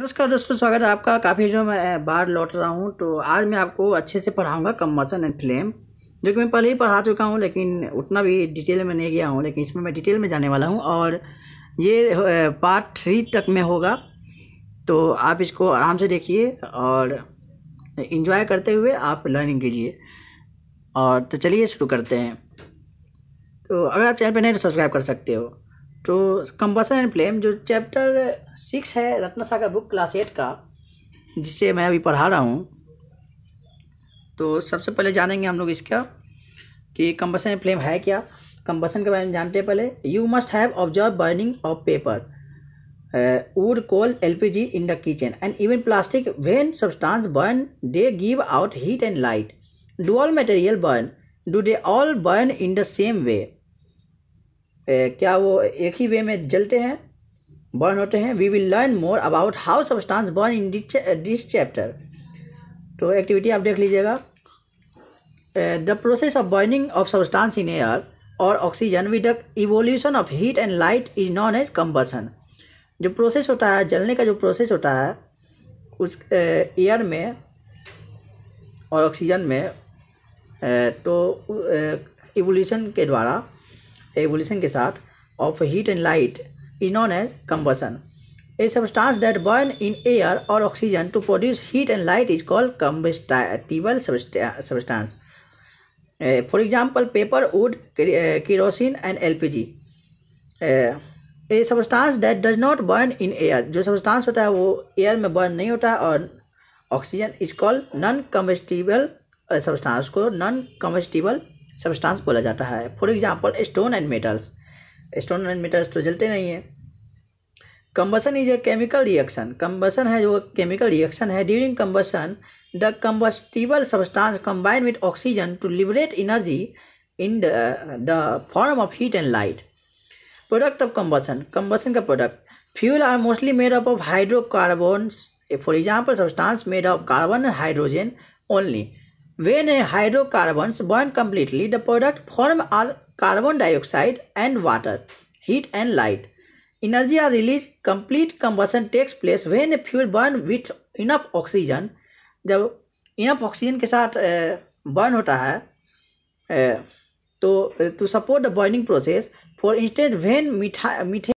नमस्कार दोस्तों स्वागत है आपका काफ़ी जो मैं बाहर लौट रहा हूँ तो आज मैं आपको अच्छे से पढ़ाऊँगा कम्बसन एंड फ्लेम जो कि मैं पहले ही पढ़ा चुका हूँ लेकिन उतना भी डिटेल में नहीं गया हूँ लेकिन इसमें मैं डिटेल में जाने वाला हूँ और ये पार्ट थ्री तक में होगा तो आप इसको आराम से देखिए और इन्जॉय करते हुए आप लर्निंग कीजिए और तो चलिए शुरू करते हैं तो अगर आप चैनल पर नहीं तो सब्सक्राइब कर सकते हो तो कंपल्सन एंड फ्लेम जो चैप्टर सिक्स है Ratna Sagar book class eight का जिसे मैं अभी पढ़ा रहा हूँ तो सबसे पहले जानेंगे हम लोग इसका कि कंबसन एंड फ्लेम है क्या कंबसन के बारे में जानते पहले you must have observe burning of paper wood coal L P G in the kitchen and even plastic when substance burn they give out heat and light do all material burn do they all burn in the same way क्या वो एक ही वे में जलते हैं burn होते हैं we will learn more about how substance burn in this chapter तो activity आप देख लीजिएगा the process of burning of substance in air और oxygen with the evolution of heat and light is known as combustion जो process होता है जलने का जो प्रोसेस होता है उस एयर में और ऑक्सीजन में तो इवोल्यूशन के द्वारा एवोल्यूशन के साथ of heat and light is known as combustion a substance that burn in air और oxygen to produce heat and light is called combustible substance for example paper wood kerosene and L P G a substance that does not burn in air जो substance होता है वो air में burn नहीं होता है और oxygen is called non combustible substance को नॉन कम्बेस्टिबल सबस्टांस बोला जाता है for example stone and metals stone and metals तो जलते नहीं है combustion is a chemical reaction combustion है जो केमिकल रिएक्शन है during combustion the combustible substance combine with oxygen to liberate energy in the form of heat and light product of combustion combustion का product fuel are mostly made up of हाइड्रोकार्बोन्स for example substance made of carbon and hydrogen only When hydrocarbons burn completely, the product formed are carbon dioxide and water, heat and light. Energy are released. Complete combustion takes place when a fuel burn with enough oxygen. जब enough oxygen के साथ burn होता है तो to support the burning process for instance when मीठा मीठे